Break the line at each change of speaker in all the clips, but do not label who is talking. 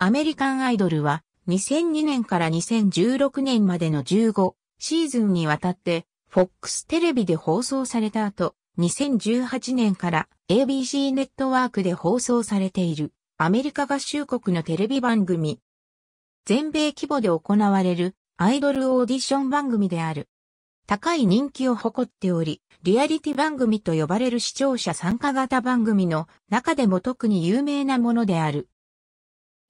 アメリカンアイドルは2002年から2016年までの15シーズンにわたって FOX テレビで放送された後、2018年から ABC ネットワークで放送されているアメリカ合衆国のテレビ番組。全米規模で行われるアイドルオーディション番組である。高い人気を誇っており、リアリティ番組と呼ばれる視聴者参加型番組の中でも特に有名なものである。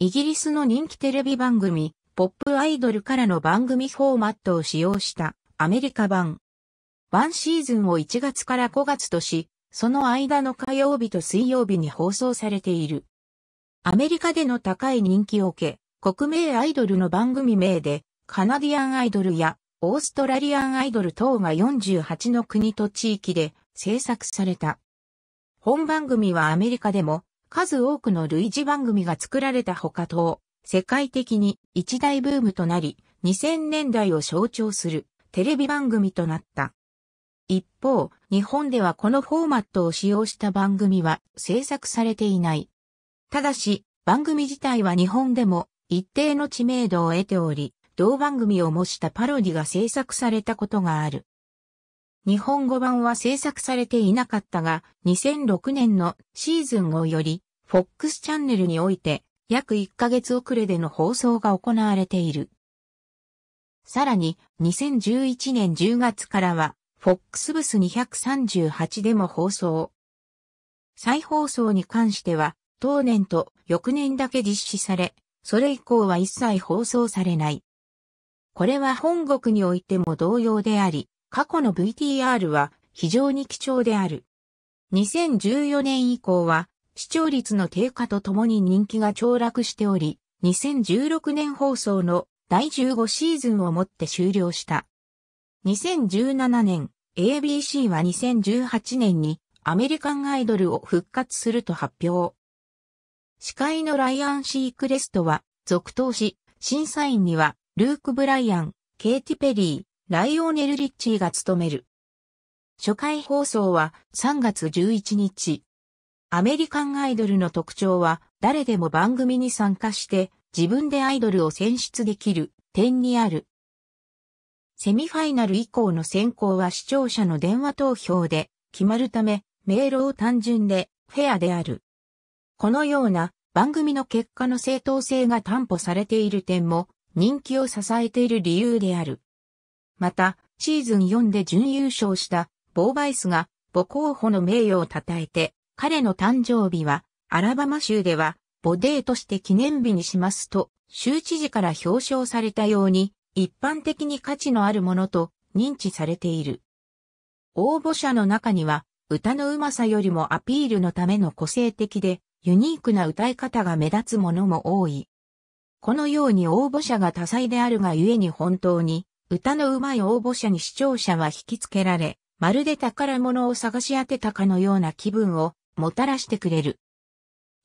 イギリスの人気テレビ番組、ポップアイドルからの番組フォーマットを使用したアメリカ版。ワンシーズンを1月から5月とし、その間の火曜日と水曜日に放送されている。アメリカでの高い人気を受け、国名アイドルの番組名で、カナディアンアイドルやオーストラリアンアイドル等が48の国と地域で制作された。本番組はアメリカでも数多くの類似番組が作られたほかと、世界的に一大ブームとなり、2000年代を象徴するテレビ番組となった。一方、日本ではこのフォーマットを使用した番組は制作されていない。ただし、番組自体は日本でも一定の知名度を得ており、同番組を模したパロディが制作されたことがある。日本語版は制作されていなかったが、2006年のシーズン後より、FOX チャンネルにおいて、約1ヶ月遅れでの放送が行われている。さらに、2011年10月からは、FOX ブス238でも放送。再放送に関しては、当年と翌年だけ実施され、それ以降は一切放送されない。これは本国においても同様であり、過去の VTR は非常に貴重である。2014年以降は視聴率の低下とともに人気が凋落しており、2016年放送の第15シーズンをもって終了した。2017年、ABC は2018年にアメリカンアイドルを復活すると発表。司会のライアン・シークレストは続投し、審査員にはルーク・ブライアン、ケイティ・ペリー、ライオーネル・リッチーが務める。初回放送は3月11日。アメリカンアイドルの特徴は誰でも番組に参加して自分でアイドルを選出できる点にある。セミファイナル以降の選考は視聴者の電話投票で決まるためメールを単純でフェアである。このような番組の結果の正当性が担保されている点も人気を支えている理由である。また、シーズン4で準優勝したボーバイスが母候補の名誉を称えて、彼の誕生日はアラバマ州ではボデーとして記念日にしますと、州知事から表彰されたように、一般的に価値のあるものと認知されている。応募者の中には、歌のうまさよりもアピールのための個性的で、ユニークな歌い方が目立つものも多い。このように応募者が多彩であるがゆえに本当に歌のうまい応募者に視聴者は引きつけられ、まるで宝物を探し当てたかのような気分をもたらしてくれる。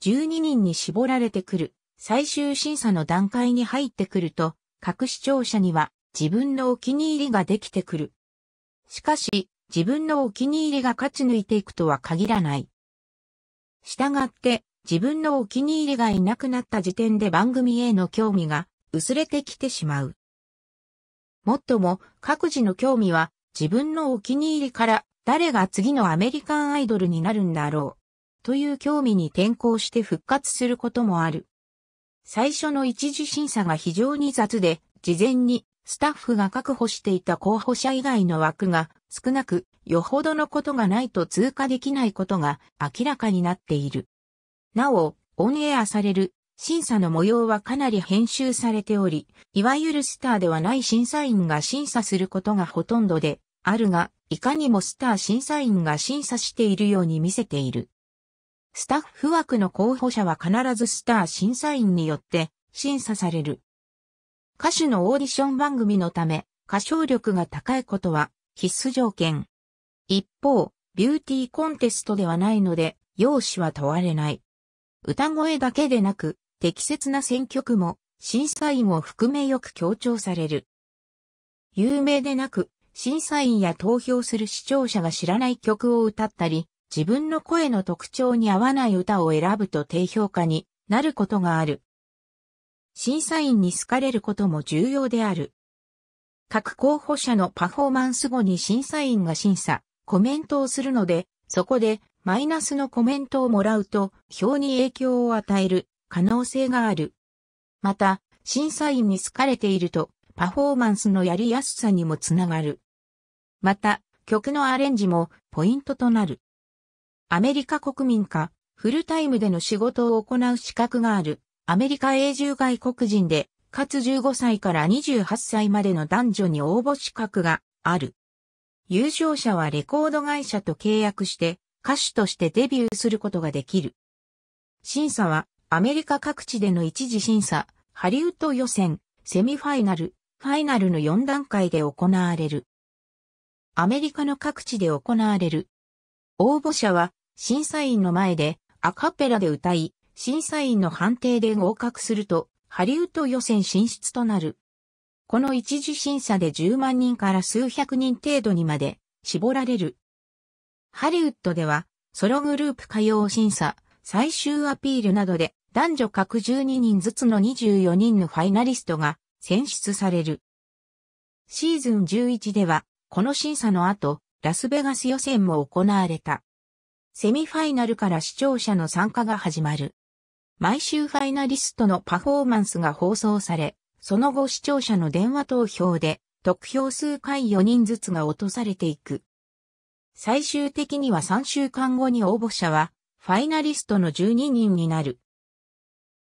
12人に絞られてくる、最終審査の段階に入ってくると、各視聴者には自分のお気に入りができてくる。しかし、自分のお気に入りが勝ち抜いていくとは限らない。従って、自分のお気に入りがいなくなった時点で番組への興味が薄れてきてしまう。もっとも、各自の興味は、自分のお気に入りから、誰が次のアメリカンアイドルになるんだろう。という興味に転向して復活することもある。最初の一時審査が非常に雑で、事前にスタッフが確保していた候補者以外の枠が少なく、よほどのことがないと通過できないことが明らかになっている。なお、オンエアされる審査の模様はかなり編集されており、いわゆるスターではない審査員が審査することがほとんどで、あるが、いかにもスター審査員が審査しているように見せている。スタッフ枠の候補者は必ずスター審査員によって審査される。歌手のオーディション番組のため、歌唱力が高いことは必須条件。一方、ビューティーコンテストではないので、容姿は問われない。歌声だけでなく、適切な選曲も審査員を含めよく強調される。有名でなく、審査員や投票する視聴者が知らない曲を歌ったり、自分の声の特徴に合わない歌を選ぶと低評価になることがある。審査員に好かれることも重要である。各候補者のパフォーマンス後に審査員が審査、コメントをするので、そこでマイナスのコメントをもらうと、票に影響を与える可能性がある。また、審査員に好かれていると、パフォーマンスのやりやすさにもつながる。また、曲のアレンジもポイントとなる。アメリカ国民か、フルタイムでの仕事を行う資格がある、アメリカ永住外国人で、かつ15歳から28歳までの男女に応募資格がある。優勝者はレコード会社と契約して、歌手としてデビューすることができる。審査はアメリカ各地での一次審査、ハリウッド予選、セミファイナル、ファイナルの4段階で行われる。アメリカの各地で行われる。応募者は審査員の前でアカペラで歌い、審査員の判定で合格すると、ハリウッド予選進出となる。この一次審査で10万人から数百人程度にまで絞られる。ハリウッドでは、ソログループ歌謡審査、最終アピールなどで男女各12人ずつの24人のファイナリストが選出される。シーズン11では、この審査の後、ラスベガス予選も行われた。セミファイナルから視聴者の参加が始まる。毎週ファイナリストのパフォーマンスが放送され、その後視聴者の電話投票で、得票数回4人ずつが落とされていく。最終的には3週間後に応募者は、ファイナリストの12人になる。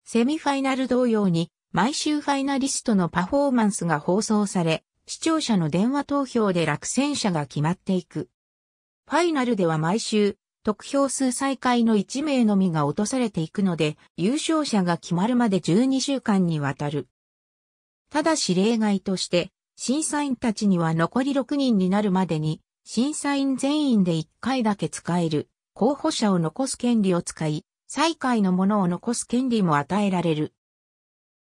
セミファイナル同様に、毎週ファイナリストのパフォーマンスが放送され、視聴者の電話投票で落選者が決まっていく。ファイナルでは毎週、得票数再開の1名のみが落とされていくので、優勝者が決まるまで12週間にわたる。ただし例外として、審査員たちには残り6人になるまでに、審査員全員で1回だけ使える、候補者を残す権利を使い、最下位のものを残す権利も与えられる。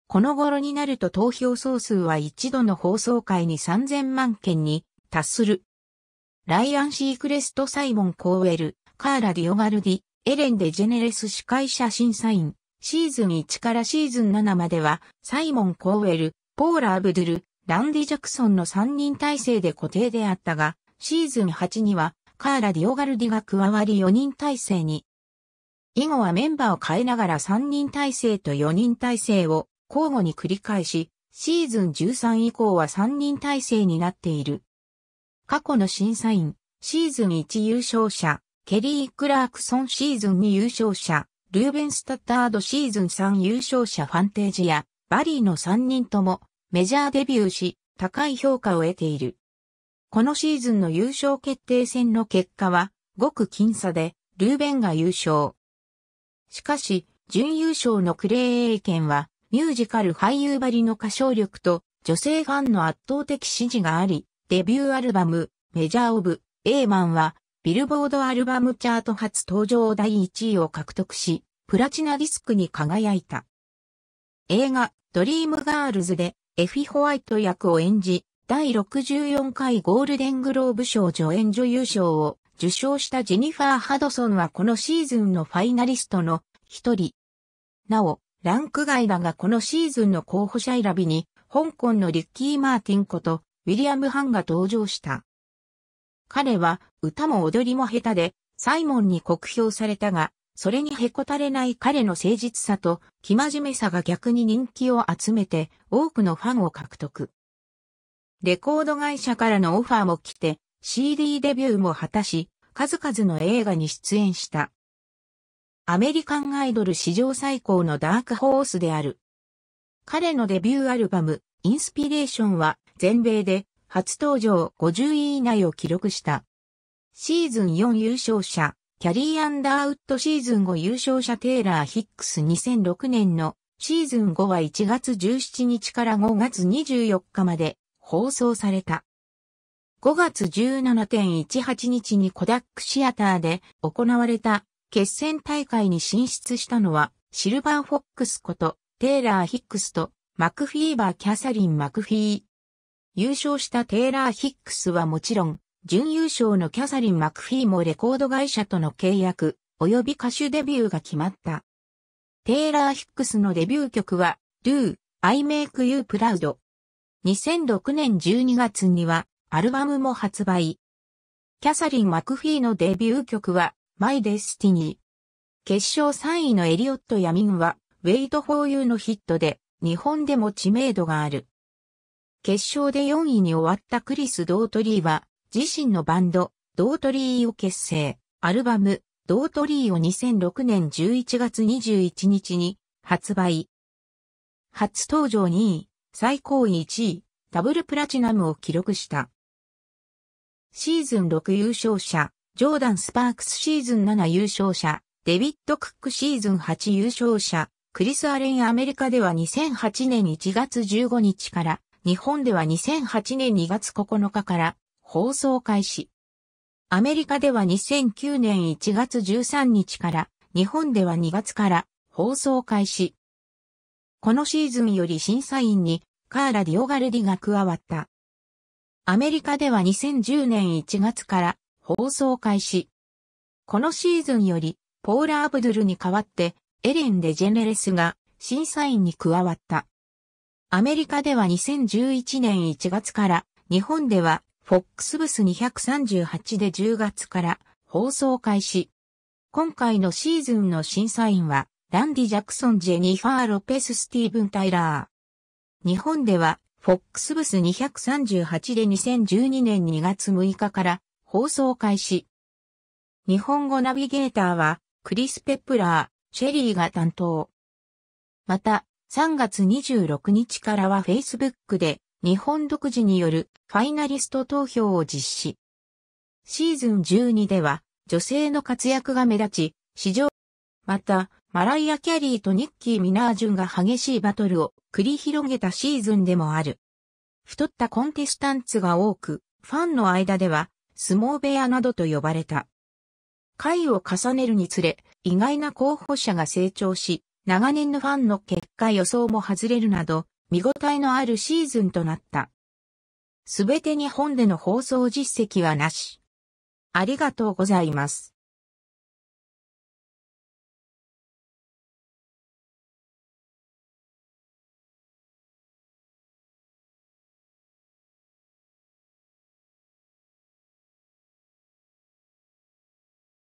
この頃になると投票総数は一度の放送回に3000万件に達する。ライアン・シークレスト・サイモン・コーウェル、カーラ・ディオガルディ、エレン・デ・ジェネレス司会者審査員、シーズン1からシーズン7までは、サイモン・コーウェル、ポーラ・アブドゥル、ランディ・ジャクソンの3人体制で固定であったが、シーズン8には、カーラ・ディオガルディが加わり4人体制に以後はメンバーを変えながら3人体制と4人体制を交互に繰り返し、シーズン13以降は3人体制になっている。過去の審査員、シーズン1優勝者、ケリー・クラークソンシーズン2優勝者、ルーベン・スタッタードシーズン3優勝者ファンテージやバリーの3人ともメジャーデビューし高い評価を得ている。このシーズンの優勝決定戦の結果はごく僅差でルーベンが優勝、しかし、準優勝のクレーエイケンは、ミュージカル俳優ばりの歌唱力と、女性ファンの圧倒的支持があり、デビューアルバム、メジャーオブ、エーマンは、ビルボードアルバムチャート初登場第1位を獲得し、プラチナディスクに輝いた。映画、ドリームガールズで、エフィ・ホワイト役を演じ、第64回ゴールデングローブ賞助演女優賞を受賞したジェニファー・ハドソンはこのシーズンのファイナリストの一人。なお、ランク外だがこのシーズンの候補者選びに、香港のリッキー・マーティンことウィリアム・ハンが登場した。彼は歌も踊りも下手で、サイモンに酷評されたが、それにへこたれない彼の誠実さと生真面目さが逆に人気を集めて多くのファンを獲得。レコード会社からのオファーも来て、CD デビューも果たし、数々の映画に出演した。アメリカンアイドル史上最高のダークホースである。彼のデビューアルバム、インスピレーションは、全米で初登場50位以内を記録した。シーズン4優勝者、キャリー・アンダーウッドシーズン5優勝者テイラー・ヒックス2006年のシーズン5は1月17日から5月24日まで放送された。5月17.18日にコダックシアターで行われた決戦大会に進出したのはシルバーフォックスことテイラー・ヒックスとマクフィーバー・キャサリン・マクフィー。優勝したテイラー・ヒックスはもちろん、準優勝のキャサリン・マクフィーもレコード会社との契約、及び歌手デビューが決まった。テイラー・ヒックスのデビュー曲は、Do, I Make You Proud。2006年12月には、アルバムも発売。キャサリン・マクフィーのデビュー曲は、マイ・デスティニー。決勝3位のエリオット・ヤミンは、ウェイト・ホーユーのヒットで、日本でも知名度がある。決勝で4位に終わったクリス・ドートリーは、自身のバンド、ドートリーを結成、アルバム、ドートリーを2006年11月21日に発売。初登場2位、最高位1位、ダブルプラチナムを記録した。シーズン6優勝者、ジョーダン・スパークスシーズン7優勝者、デビッド・クックシーズン8優勝者、クリス・アレンアメリカでは2008年1月15日から、日本では2008年2月9日から放送開始。アメリカでは2009年1月13日から、日本では2月から放送開始。このシーズンより審査員にカーラ・ディオガルディが加わった。アメリカでは2010年1月から放送開始。このシーズンより、ポーラ・アブドゥルに代わって、エレン・デジェネレスが審査員に加わった。アメリカでは2011年1月から、日本では、フォックスブス238で10月から放送開始。今回のシーズンの審査員は、ランディ・ジャクソン・ジェニファー・ロペス・スティーブン・タイラー。日本では、フォックスブス238で2012年2月6日から放送開始。日本語ナビゲーターはクリス・ペップラー、シェリーが担当。また、3月26日からは Facebook で日本独自によるファイナリスト投票を実施。シーズン12では女性の活躍が目立ち、史上、また、マライア・キャリーとニッキー・ミナージュンが激しいバトルを繰り広げたシーズンでもある。太ったコンテスタンツが多く、ファンの間では相撲部屋などと呼ばれた。回を重ねるにつれ、意外な候補者が成長し、長年のファンの結果予想も外れるなど、見応えのあるシーズンとなった。すべて日本での放送実績はなし。ありがとうございます。